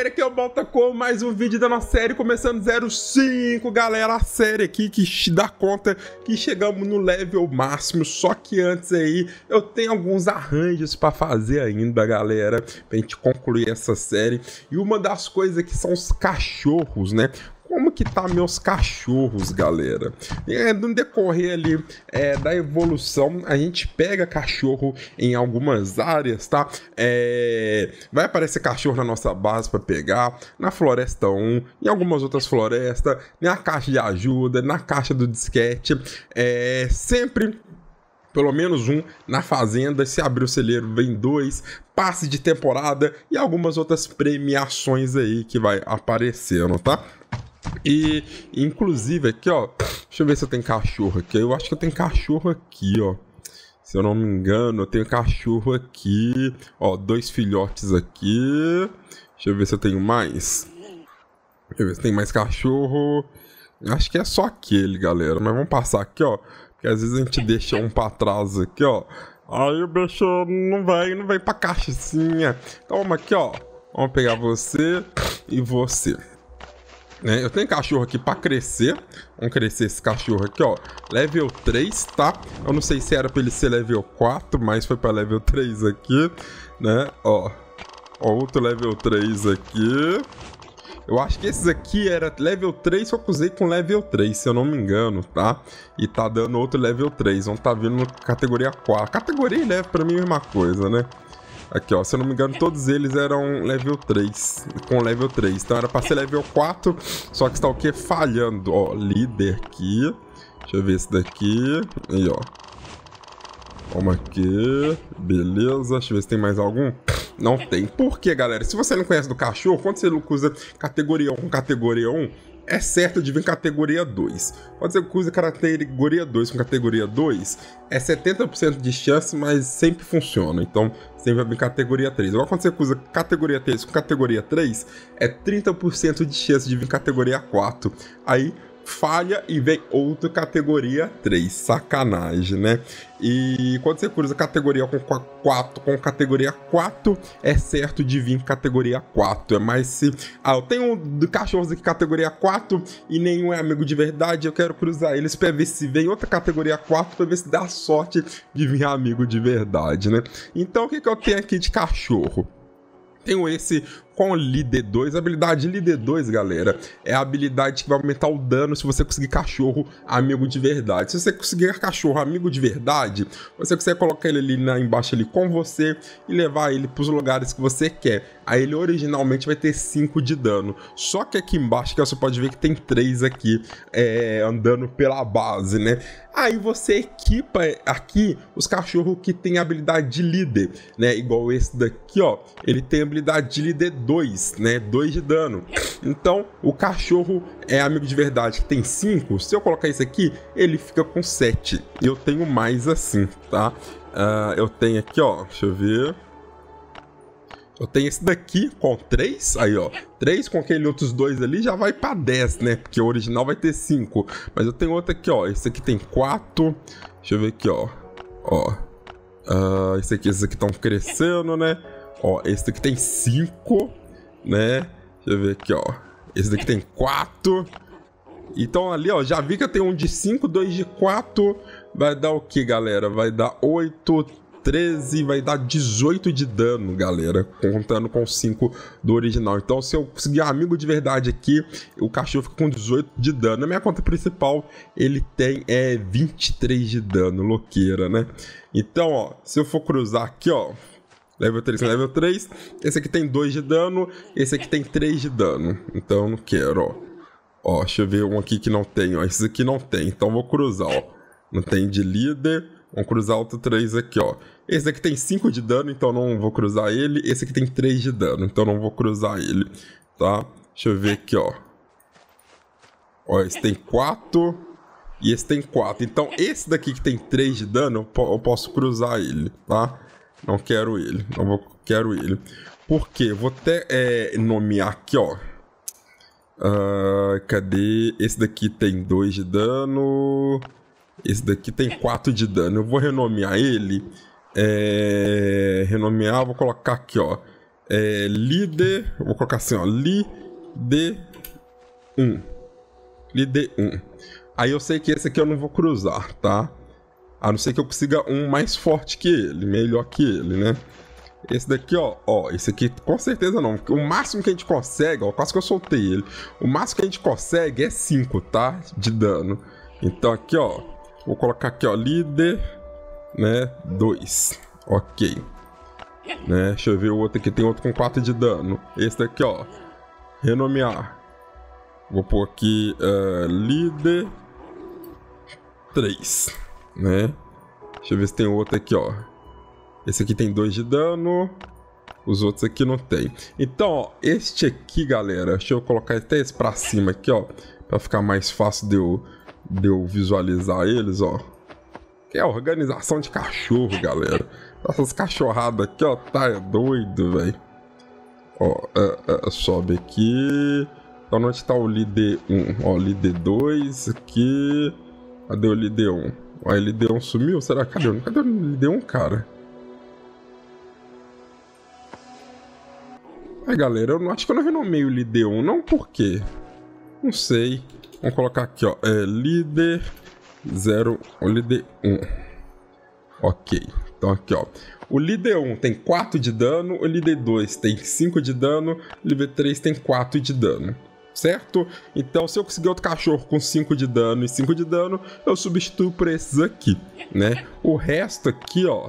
galera, aqui é o com mais um vídeo da nossa série começando 05, galera, a série aqui que dá conta que chegamos no level máximo, só que antes aí eu tenho alguns arranjos para fazer ainda, galera, pra gente concluir essa série. E uma das coisas que são os cachorros, né? como que tá meus cachorros, galera? É, no decorrer ali é, da evolução, a gente pega cachorro em algumas áreas, tá? É, vai aparecer cachorro na nossa base para pegar, na Floresta 1, em algumas outras florestas, na caixa de ajuda, na caixa do disquete. É, sempre pelo menos um na fazenda, se abrir o celeiro vem dois, passe de temporada e algumas outras premiações aí que vai aparecendo, tá? E, inclusive, aqui, ó. Deixa eu ver se eu tenho cachorro aqui. Eu acho que eu tenho cachorro aqui, ó. Se eu não me engano, eu tenho cachorro aqui. Ó, dois filhotes aqui. Deixa eu ver se eu tenho mais. Deixa eu ver se tem mais cachorro. Acho que é só aquele, galera. Mas vamos passar aqui, ó. Porque às vezes a gente deixa um pra trás aqui, ó. Aí o bicho não vai, não vai pra caixinha. Toma aqui, ó. Vamos pegar você e você. Né? Eu tenho cachorro aqui pra crescer. Vamos crescer esse cachorro aqui, ó. Level 3, tá? Eu não sei se era pra ele ser level 4, mas foi pra level 3 aqui, né? Ó, outro level 3 aqui. Eu acho que esses aqui era level 3, só que usei com level 3, se eu não me engano, tá? E tá dando outro level 3, vão tá vindo categoria 4. Categoria e né? level pra mim é a mesma coisa, né? Aqui, ó. Se eu não me engano, todos eles eram level 3. Com level 3. Então era pra ser level 4. Só que está o que? Falhando. Ó, líder aqui. Deixa eu ver esse daqui. Aí, ó. Toma aqui. Beleza. Deixa eu ver se tem mais algum. Não tem. Por quê, galera? Se você não conhece do cachorro, quando você usa categoria 1 com categoria 1, é certo de vir categoria 2. Pode ser que categoria 2 com categoria 2, é 70% de chance, mas sempre funciona. Então, sempre vai vir categoria 3. Agora, quando você usa categoria 3 com categoria 3, é 30% de chance de vir categoria 4. Aí, falha e vem outra categoria 3. Sacanagem, né? E quando você cruza categoria com 4 com categoria 4, é certo de vir categoria 4. É mais se. Ah, eu tenho um cachorros aqui categoria 4 e nenhum é amigo de verdade. Eu quero cruzar eles pra ver se vem outra categoria 4 pra ver se dá sorte de vir amigo de verdade, né? Então o que, que eu tenho aqui de cachorro? Tenho esse com Líder 2. A habilidade Líder 2, galera, é a habilidade que vai aumentar o dano se você conseguir cachorro amigo de verdade. Se você conseguir cachorro amigo de verdade, você consegue colocar ele ali na, embaixo ali com você e levar ele para os lugares que você quer. Aí ele originalmente vai ter 5 de dano. Só que aqui embaixo, que você pode ver que tem 3 aqui é, andando pela base, né? Aí você equipa aqui os cachorros que tem habilidade de líder, né? Igual esse daqui, ó. Ele tem habilidade de líder 2 2, né? 2 de dano. Então, o cachorro é amigo de verdade que tem 5. Se eu colocar isso aqui, ele fica com 7. Eu tenho mais assim, tá? Uh, eu tenho aqui, ó. Deixa eu ver. Eu tenho esse daqui com 3, aí ó, 3 com aquele outros dois ali já vai pra 10, né? Porque o original vai ter 5. Mas eu tenho outro aqui, ó, esse aqui tem 4. Deixa eu ver aqui, ó. Ó. Uh, esse aqui, esses aqui estão crescendo, né? Ó, esse aqui tem 5 né? Deixa eu ver aqui, ó. Esse daqui tem 4. Então ali, ó, já vi que eu tenho um de 5, 2 de 4. Vai dar o que, galera? Vai dar 8, 13 vai dar 18 de dano, galera, contando com 5 do original. Então, se eu conseguir amigo de verdade aqui, o cachorro fica com 18 de dano. Na minha conta principal, ele tem é 23 de dano, louqueira, né? Então, ó, se eu for cruzar aqui, ó, Level 3 level 3. Esse aqui tem 2 de dano. Esse aqui tem 3 de dano. Então eu não quero, ó. Ó, deixa eu ver um aqui que não tem, ó. Esse aqui não tem. Então eu vou cruzar, ó. Não tem de líder. Vamos cruzar outro 3 aqui, ó. Esse aqui tem 5 de dano, então eu não vou cruzar ele. Esse aqui tem 3 de dano, então eu não vou cruzar ele, tá? Deixa eu ver aqui, ó. Ó, esse tem 4 e esse tem 4. Então esse daqui que tem 3 de dano, eu posso cruzar ele, tá? tá? Não quero ele. Não vou, quero ele. Porque vou até é, nomear aqui, ó. Uh, cadê? Esse daqui tem 2 de dano. Esse daqui tem 4 de dano. Eu vou renomear ele. É, renomear, vou colocar aqui, ó. É, líder. Vou colocar assim, ó. Líder 1. Líder 1. Aí eu sei que esse aqui eu não vou cruzar, tá? A não ser que eu consiga um mais forte que ele, melhor que ele, né? Esse daqui, ó, ó, esse aqui com certeza não. O máximo que a gente consegue, ó, quase que eu soltei ele. O máximo que a gente consegue é 5, tá? De dano. Então aqui, ó, vou colocar aqui, ó, líder, né, 2. Ok. Né, deixa eu ver o outro aqui, tem outro com 4 de dano. Esse daqui, ó, renomear. Vou pôr aqui, uh, líder 3 né? Deixa eu ver se tem outro aqui, ó. Esse aqui tem 2 de dano. Os outros aqui não tem. Então, ó, este aqui, galera, deixa eu colocar até esse pra cima aqui, ó. Pra ficar mais fácil de eu, de eu visualizar eles, ó. Que é organização de cachorro, galera. Essas cachorradas aqui, ó, tá é doido, velho. Ó, é, é, é, sobe aqui. Então, onde tá o líder 1? Ó, líder 2 aqui. Cadê o líder 1? Aí ele deu um sumiu? Será? Cadê? Cadê ele deu um cara? Aí, galera, eu não, acho que eu não renomei o Lideon, não por quê? Não sei. Vamos colocar aqui, ó. É líder 0, ld líder 1. Ok. Então aqui, ó. O líder 1 tem 4 de dano, o líder 2 tem 5 de dano, o líder 3 tem 4 de dano certo? Então, se eu conseguir outro cachorro com 5 de dano e 5 de dano, eu substituo por esses aqui, né? O resto aqui, ó.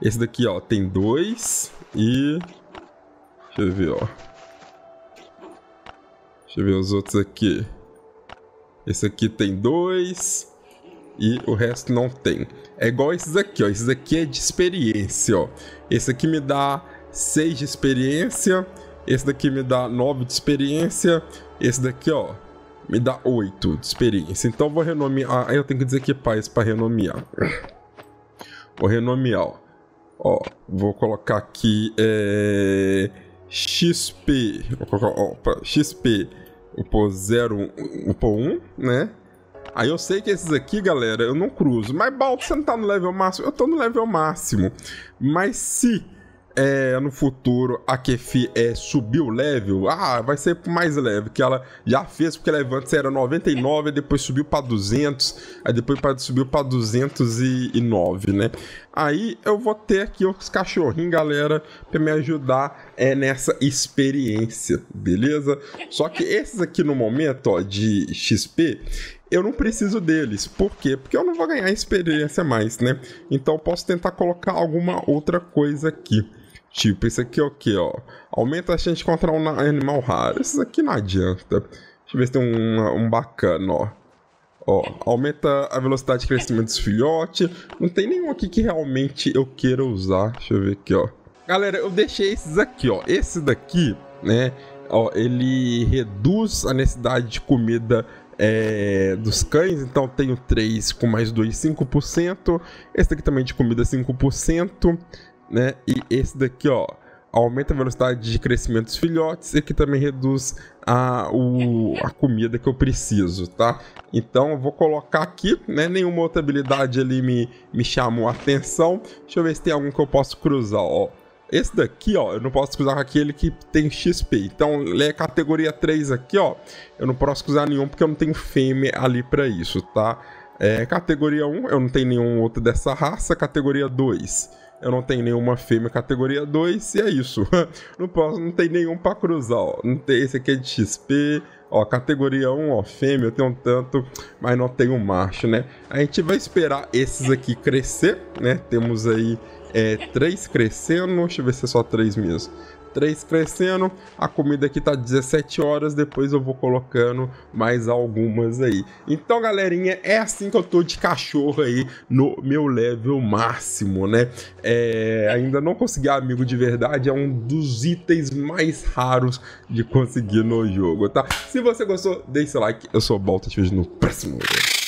Esse daqui, ó, tem dois e... Deixa eu ver, ó. Deixa eu ver os outros aqui. Esse aqui tem dois e o resto não tem. É igual esses aqui, ó. Esses aqui é de experiência, ó. Esse aqui me dá 6 de experiência, esse daqui me dá 9 de experiência esse daqui, ó, me dá 8 de experiência. Então vou renomear. Ah, eu tenho que desequipar isso para renomear. Vou renomear, ó. ó. Vou colocar aqui é... XP. Vou colocar, XP. o pôr 0, o pôr 1, né? Aí eu sei que esses aqui, galera, eu não cruzo. Mas, Balto, você não tá no level máximo? Eu tô no level máximo. Mas se é, no futuro a Kefi é, subiu o level, ah, vai ser mais leve, que ela já fez, porque ela é antes era 99, aí depois subiu para 200, aí depois subiu para 209, né? Aí eu vou ter aqui os cachorrinhos, galera, para me ajudar é, nessa experiência, beleza? Só que esses aqui no momento, ó, de XP, eu não preciso deles. Por quê? Porque eu não vou ganhar experiência mais, né? Então eu posso tentar colocar alguma outra coisa aqui. Tipo, esse aqui é o que, ó? Aumenta a chance de encontrar um animal raro. Isso aqui não adianta. Deixa eu ver se tem um, um bacana, ó. Ó, aumenta a velocidade de crescimento dos filhotes. Não tem nenhum aqui que realmente eu queira usar. Deixa eu ver aqui, ó. Galera, eu deixei esses aqui, ó. Esse daqui, né? Ó, ele reduz a necessidade de comida é, dos cães, então tenho 3 com mais 2, 5%. Esse daqui também é de comida 5% né? E esse daqui, ó, aumenta a velocidade de crescimento dos filhotes e que também reduz a, o, a comida que eu preciso, tá? Então eu vou colocar aqui, né? Nenhuma outra habilidade ali me, me chamou a atenção. Deixa eu ver se tem algum que eu posso cruzar, ó. Esse daqui, ó, eu não posso cruzar com aquele que tem XP. Então, ele é categoria 3 aqui, ó. Eu não posso cruzar nenhum porque eu não tenho fêmea ali para isso, tá? É, categoria 1, eu não tenho nenhum outro dessa raça. Categoria 2, eu não tenho nenhuma fêmea categoria 2 e é isso. não posso, não tem nenhum pra cruzar, ó. Não tem, esse aqui é de XP, ó, categoria 1, ó, fêmea, eu tenho um tanto, mas não tenho macho, né? A gente vai esperar esses aqui crescer, né? Temos aí é, três crescendo, deixa eu ver se é só três mesmo. 3 crescendo. A comida aqui tá 17 horas, depois eu vou colocando mais algumas aí. Então, galerinha, é assim que eu tô de cachorro aí no meu level máximo, né? É, ainda não consegui amigo de verdade, é um dos itens mais raros de conseguir no jogo, tá? Se você gostou, deixe seu like. Eu sou o Balta, te vejo no próximo vídeo.